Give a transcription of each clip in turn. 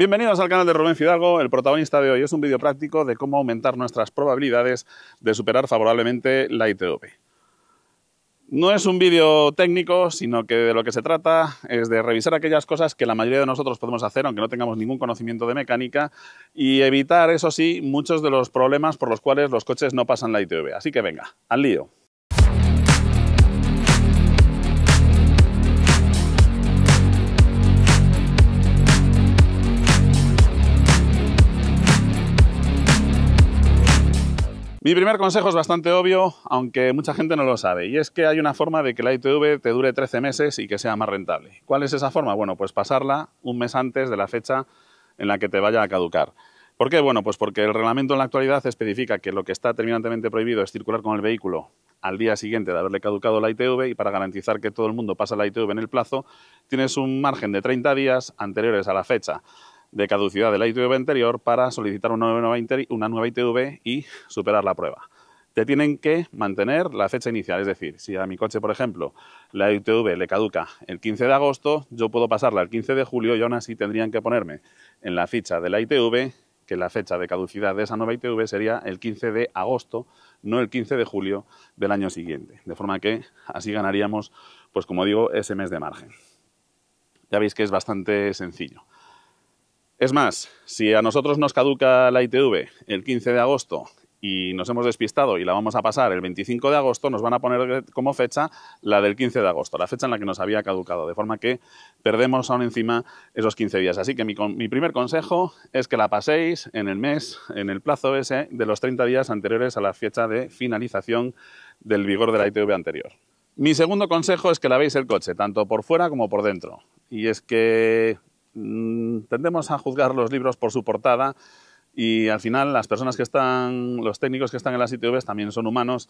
Bienvenidos al canal de Rubén Fidalgo, el protagonista de hoy es un vídeo práctico de cómo aumentar nuestras probabilidades de superar favorablemente la ITV. No es un vídeo técnico, sino que de lo que se trata es de revisar aquellas cosas que la mayoría de nosotros podemos hacer, aunque no tengamos ningún conocimiento de mecánica, y evitar, eso sí, muchos de los problemas por los cuales los coches no pasan la ITV. Así que venga, al lío. Mi primer consejo es bastante obvio, aunque mucha gente no lo sabe, y es que hay una forma de que la ITV te dure 13 meses y que sea más rentable. ¿Cuál es esa forma? Bueno, pues pasarla un mes antes de la fecha en la que te vaya a caducar. ¿Por qué? Bueno, pues porque el reglamento en la actualidad especifica que lo que está terminantemente prohibido es circular con el vehículo al día siguiente de haberle caducado la ITV y para garantizar que todo el mundo pasa la ITV en el plazo, tienes un margen de 30 días anteriores a la fecha de caducidad de la ITV anterior para solicitar una nueva, ITV y superar la prueba. Te tienen que mantener la fecha inicial, es decir, si a mi coche, por ejemplo, la ITV le caduca el 15 de agosto, yo puedo pasarla el 15 de julio y aún así tendrían que ponerme en la ficha de la ITV que la fecha de caducidad de esa nueva ITV sería el 15 de agosto, no el 15 de julio del año siguiente. De forma que así ganaríamos, pues como digo, ese mes de margen. Ya veis que es bastante sencillo. Es más, si a nosotros nos caduca la ITV el 15 de agosto y nos hemos despistado y la vamos a pasar el 25 de agosto, nos van a poner como fecha la del 15 de agosto, la fecha en la que nos había caducado, de forma que perdemos aún encima esos 15 días. Así que mi, primer consejo es que la paséis en el mes, en el plazo ese de los 30 días anteriores a la fecha de finalización del vigor de la ITV anterior. Mi segundo consejo es que la veis el coche, tanto por fuera como por dentro. Y es que Mm, tendemos a juzgar los libros por su portada y al final las personas que están, los técnicos que están en las ITVs también son humanos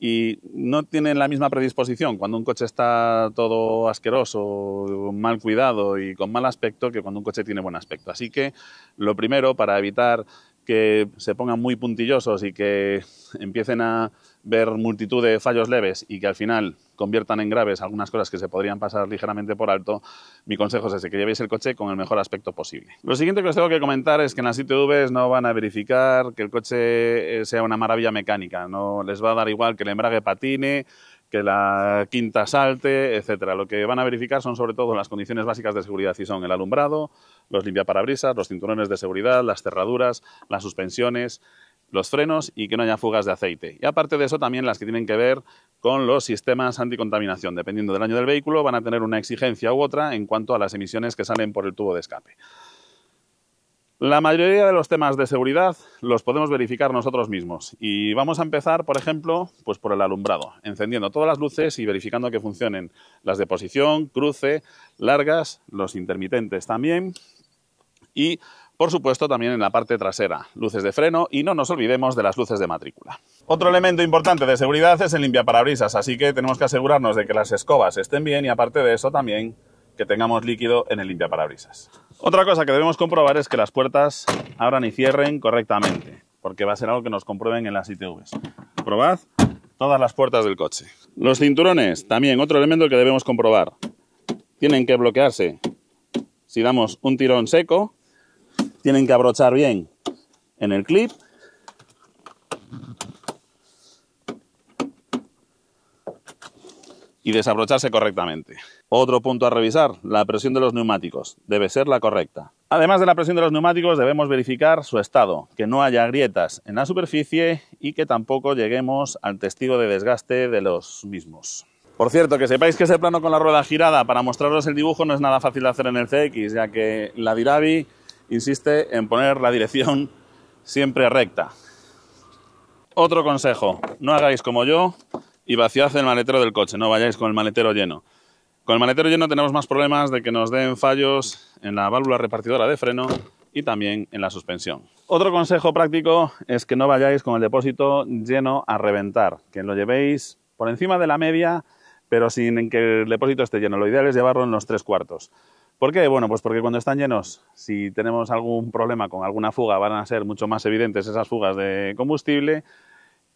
y no tienen la misma predisposición cuando un coche está todo asqueroso, mal cuidado y con mal aspecto que cuando un coche tiene buen aspecto. Así que lo primero para evitar que se pongan muy puntillosos y que empiecen a ver multitud de fallos leves y que al final conviertan en graves algunas cosas que se podrían pasar ligeramente por alto, mi consejo es ese, que llevéis el coche con el mejor aspecto posible. Lo siguiente que os tengo que comentar es que en las ITVs no van a verificar que el coche eh, sea una maravilla mecánica, no les va a dar igual que el embrague patine, que la quinta salte, etcétera. Lo que van a verificar son sobre todo las condiciones básicas de seguridad si son el alumbrado, los limpiaparabrisas, los cinturones de seguridad, las cerraduras, las suspensiones, los frenos y que no haya fugas de aceite. Y aparte de eso, también las que tienen que ver con los sistemas anticontaminación. Dependiendo del año del vehículo, van a tener una exigencia u otra en cuanto a las emisiones que salen por el tubo de escape. La mayoría de los temas de seguridad los podemos verificar nosotros mismos y vamos a empezar, por ejemplo, pues por el alumbrado, encendiendo todas las luces y verificando que funcionen las de posición, cruce, largas, los intermitentes también y, por supuesto, también en la parte trasera, luces de freno y no nos olvidemos de las luces de matrícula. Otro elemento importante de seguridad es el limpiaparabrisas, así que tenemos que asegurarnos de que las escobas estén bien y aparte de eso también que tengamos líquido en el limpiaparabrisas. Otra cosa que debemos comprobar es que las puertas abran y cierren correctamente, porque va a ser algo que nos comprueben en las ITVs. Probad todas las puertas del coche. Los cinturones, también otro elemento que debemos comprobar. Tienen que bloquearse. Si damos un tirón seco, tienen que abrochar bien en el clip. Y desabrocharse correctamente. Otro punto a revisar, la presión de los neumáticos. Debe ser la correcta. Además de la presión de los neumáticos, debemos verificar su estado, que no haya grietas en la superficie y que tampoco lleguemos al testigo de desgaste de los mismos. Por cierto, que sepáis que ese plano con la rueda girada para mostraros el dibujo no es nada fácil de hacer en el CX, ya que la Dirabi insiste en poner la dirección siempre recta. Otro consejo, no hagáis como yo y vaciad el maletero del coche, no vayáis con el maletero lleno. Con el maletero lleno tenemos más problemas de que nos den fallos en la válvula repartidora de freno y también en la suspensión. Otro consejo práctico es que no vayáis con el depósito lleno a reventar, que lo llevéis por encima de la media, pero sin que el depósito esté lleno. Lo ideal es llevarlo en los tres cuartos. ¿Por qué? Bueno, pues porque cuando están llenos, si tenemos algún problema con alguna fuga, van a ser mucho más evidentes esas fugas de combustible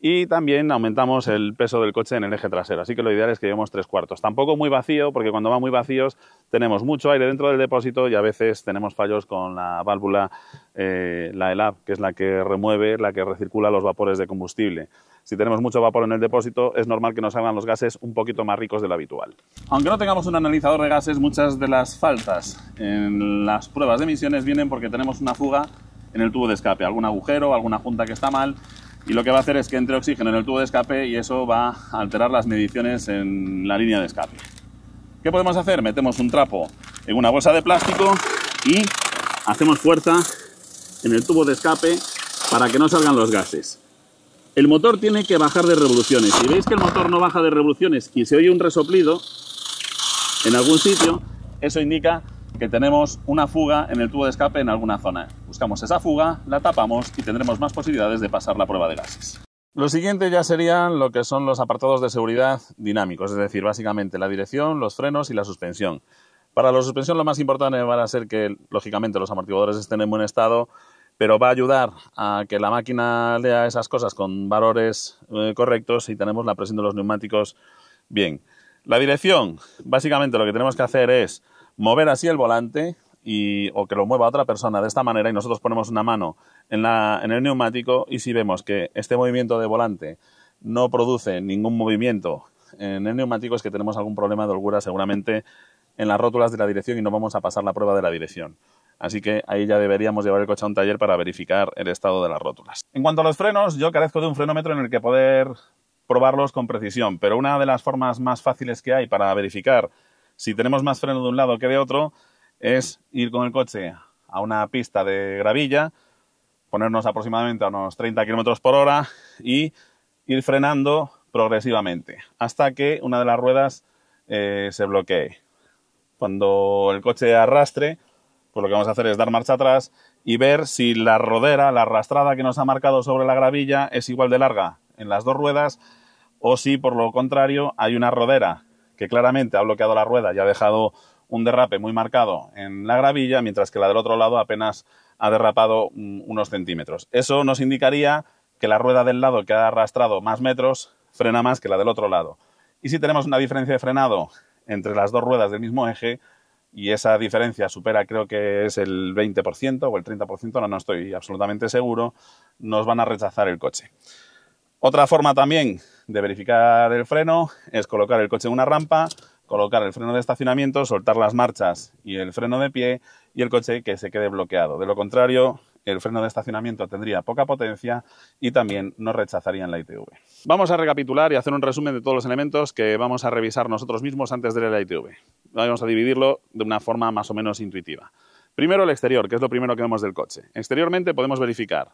y también aumentamos el peso del coche en el eje trasero, así que lo ideal es que llevemos tres cuartos. Tampoco muy vacío, porque cuando va muy vacío tenemos mucho aire dentro del depósito y a veces tenemos fallos con la válvula, eh, la ELAP, que es la que remueve, la que recircula los vapores de combustible. Si tenemos mucho vapor en el depósito, es normal que nos salgan los gases un poquito más ricos de lo habitual. Aunque no tengamos un analizador de gases, muchas de las faltas en las pruebas de emisiones vienen porque tenemos una fuga en el tubo de escape, algún agujero, alguna junta que está mal y lo que va a hacer es que entre oxígeno en el tubo de escape y eso va a alterar las mediciones en la línea de escape. ¿Qué podemos hacer? Metemos un trapo en una bolsa de plástico y hacemos fuerza en el tubo de escape para que no salgan los gases. El motor tiene que bajar de revoluciones. Si veis que el motor no baja de revoluciones y se oye un resoplido en algún sitio, eso indica que tenemos una fuga en el tubo de escape en alguna zona. Buscamos esa fuga, la tapamos y tendremos más posibilidades de pasar la prueba de gases. Lo siguiente ya serían lo que son los apartados de seguridad dinámicos, es decir, básicamente la dirección, los frenos y la suspensión. Para la suspensión lo más importante va a ser que, lógicamente, los amortiguadores estén en buen estado, pero va a ayudar a que la máquina lea esas cosas con valores eh, correctos y tenemos la presión de los neumáticos bien. La dirección, básicamente lo que tenemos que hacer es mover así el volante y, o que lo mueva otra persona de esta manera y nosotros ponemos una mano en, en el neumático y si vemos que este movimiento de volante no produce ningún movimiento en el neumático es que tenemos algún problema de holgura seguramente en las rótulas de la dirección y no vamos a pasar la prueba de la dirección. Así que ahí ya deberíamos llevar el coche a un taller para verificar el estado de las rótulas. En cuanto a los frenos, yo carezco de un frenómetro en el que poder probarlos con precisión, pero una de las formas más fáciles que hay para verificar si tenemos más freno de un lado que de otro, es ir con el coche a una pista de gravilla, ponernos aproximadamente a unos 30 km por hora y ir frenando progresivamente hasta que una de las ruedas eh, se bloquee. Cuando el coche arrastre, pues lo que vamos a hacer es dar marcha atrás y ver si la rodera, la arrastrada que nos ha marcado sobre la gravilla es igual de larga en las dos ruedas o si por lo contrario hay una rodera que claramente ha bloqueado la rueda y ha dejado un derrape muy marcado en la gravilla, mientras que la del otro lado apenas ha derrapado unos centímetros. Eso nos indicaría que la rueda del lado que ha arrastrado más metros frena más que la del otro lado. Y si tenemos una diferencia de frenado entre las dos ruedas del mismo eje, y esa diferencia supera creo que es el 20% o el 30%, no estoy absolutamente seguro, nos van a rechazar el coche. Otra forma también de verificar el freno es colocar el coche en una rampa, colocar el freno de estacionamiento, soltar las marchas y el freno de pie y el coche que se quede bloqueado. De lo contrario, el freno de estacionamiento tendría poca potencia y también no rechazarían la ITV. Vamos a recapitular y hacer un resumen de todos los elementos que vamos a revisar nosotros mismos antes de la ITV. Vamos a dividirlo de una forma más o menos intuitiva. Primero el exterior, que es lo primero que vemos del coche. Exteriormente podemos verificar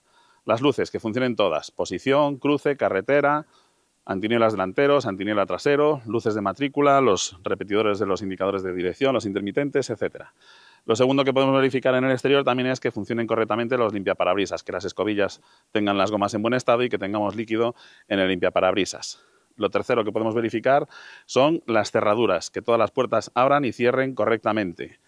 las luces, que funcionen todas, posición, cruce, carretera, antinielas delanteros, antiniela trasero, luces de matrícula, los repetidores de los indicadores de dirección, los intermitentes, etc. Lo segundo que podemos verificar en el exterior también es que funcionen correctamente los limpiaparabrisas, que las escobillas tengan las gomas en buen estado y que tengamos líquido en el limpiaparabrisas. Lo tercero que podemos verificar son las cerraduras, que todas las puertas abran y cierren correctamente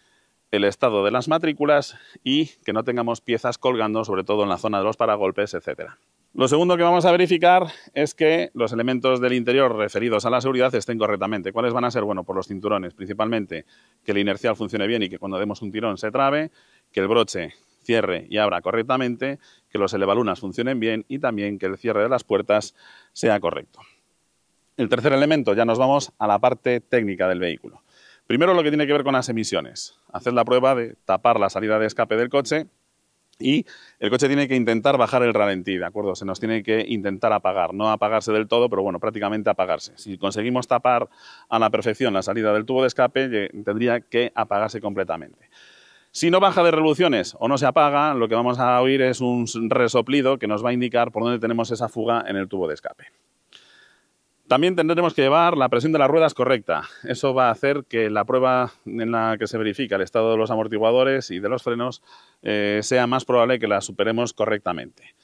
el estado de las matrículas y que no tengamos piezas colgando, sobre todo en la zona de los paragolpes, etcétera. Lo segundo que vamos a verificar es que los elementos del interior referidos a la seguridad estén correctamente. ¿Cuáles van a ser? Bueno, por los cinturones, principalmente que el inercial funcione bien y que cuando demos un tirón se trabe, que el broche cierre y abra correctamente, que los elevalunas funcionen bien y también que el cierre de las puertas sea correcto. El tercer elemento, ya nos vamos a la parte técnica del vehículo. Primero lo que tiene que ver con las emisiones. Hacer la prueba de tapar la salida de escape del coche y el coche tiene que intentar bajar el ralentí, ¿de acuerdo? Se nos tiene que intentar apagar, no apagarse del todo, pero bueno, prácticamente apagarse. Si conseguimos tapar a la perfección la salida del tubo de escape, tendría que apagarse completamente. Si no baja de revoluciones o no se apaga, lo que vamos a oír es un resoplido que nos va a indicar por dónde tenemos esa fuga en el tubo de escape. También tendremos que llevar la presión de las ruedas correcta. Eso va a hacer que la prueba en la que se verifica el estado de los amortiguadores y de los frenos eh, sea más probable que la superemos correctamente.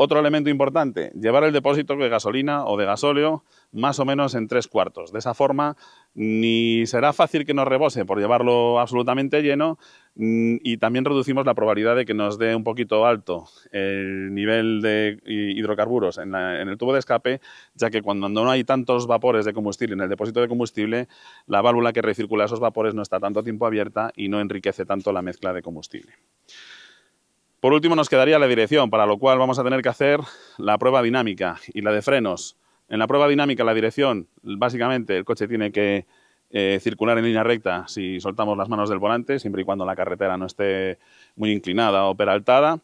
Otro elemento importante, llevar el depósito de gasolina o de gasóleo más o menos en tres cuartos. De esa forma, ni será fácil que nos rebose por llevarlo absolutamente lleno mm, y también reducimos la probabilidad de que nos dé un poquito alto el nivel de hidrocarburos en, en el tubo de escape, ya que cuando no hay tantos vapores de combustible en el depósito de combustible, la válvula que recircula esos vapores no está tanto tiempo abierta y no enriquece tanto la mezcla de combustible. Por último nos quedaría la dirección, para lo cual vamos a tener que hacer la prueba dinámica y la de frenos. En la prueba dinámica, la dirección, básicamente el coche tiene que eh, circular en línea recta si soltamos las manos del volante, siempre y cuando la carretera no esté muy inclinada o peraltada.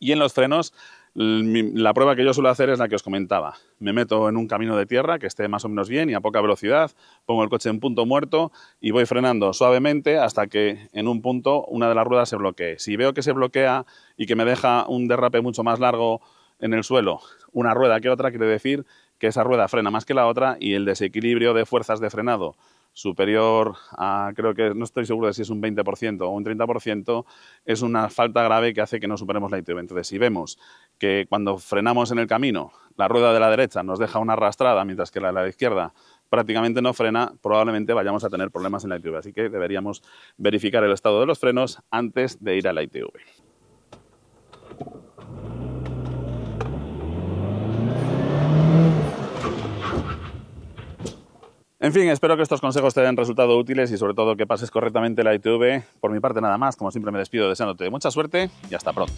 Y en los frenos la prueba que yo suelo hacer es la que os comentaba. Me meto en un camino de tierra que esté más o menos bien y a poca velocidad, pongo el coche en punto muerto y voy frenando suavemente hasta que en un punto una de las ruedas se bloquee. Si veo que se bloquea y que me deja un derrape mucho más largo en el suelo, una rueda que otra, quiere decir que esa rueda frena más que la otra y el desequilibrio de fuerzas de frenado superior a, creo que no estoy seguro de si es un 20% o un 30%, es una falta grave que hace que no superemos la ITV. Entonces, si vemos que cuando frenamos en el camino, la rueda de la derecha nos deja una arrastrada, mientras que la de la izquierda prácticamente no frena, probablemente vayamos a tener problemas en la ITV. Así que deberíamos verificar el estado de los frenos antes de ir a la ITV. En fin, espero que estos consejos te hayan resultado útiles y sobre todo que pases correctamente la ITV. Por mi parte nada más, como siempre me despido deseándote mucha suerte y hasta pronto.